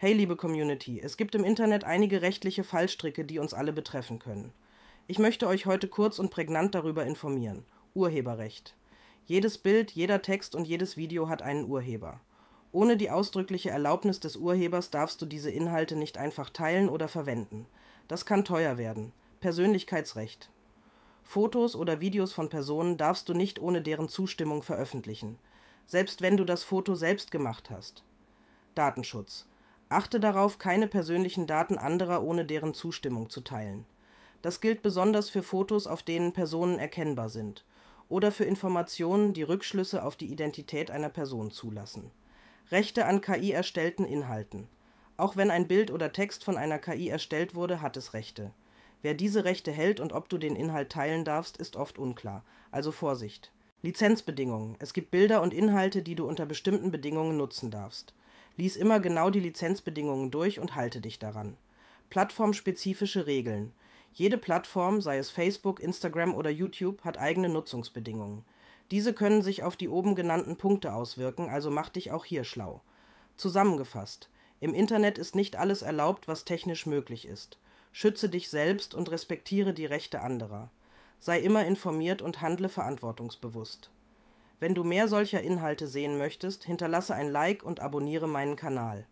Hey liebe Community, es gibt im Internet einige rechtliche Fallstricke, die uns alle betreffen können. Ich möchte euch heute kurz und prägnant darüber informieren. Urheberrecht. Jedes Bild, jeder Text und jedes Video hat einen Urheber. Ohne die ausdrückliche Erlaubnis des Urhebers darfst du diese Inhalte nicht einfach teilen oder verwenden. Das kann teuer werden. Persönlichkeitsrecht. Fotos oder Videos von Personen darfst du nicht ohne deren Zustimmung veröffentlichen, selbst wenn du das Foto selbst gemacht hast. Datenschutz. Achte darauf, keine persönlichen Daten anderer ohne deren Zustimmung zu teilen. Das gilt besonders für Fotos, auf denen Personen erkennbar sind, oder für Informationen, die Rückschlüsse auf die Identität einer Person zulassen. Rechte an KI erstellten Inhalten. Auch wenn ein Bild oder Text von einer KI erstellt wurde, hat es Rechte. Wer diese Rechte hält und ob du den Inhalt teilen darfst, ist oft unklar, also Vorsicht. Lizenzbedingungen. Es gibt Bilder und Inhalte, die du unter bestimmten Bedingungen nutzen darfst. Lies immer genau die Lizenzbedingungen durch und halte dich daran. Plattformspezifische Regeln. Jede Plattform, sei es Facebook, Instagram oder YouTube, hat eigene Nutzungsbedingungen. Diese können sich auf die oben genannten Punkte auswirken, also mach dich auch hier schlau. Zusammengefasst, im Internet ist nicht alles erlaubt, was technisch möglich ist. Schütze dich selbst und respektiere die Rechte anderer. Sei immer informiert und handle verantwortungsbewusst. Wenn du mehr solcher Inhalte sehen möchtest, hinterlasse ein Like und abonniere meinen Kanal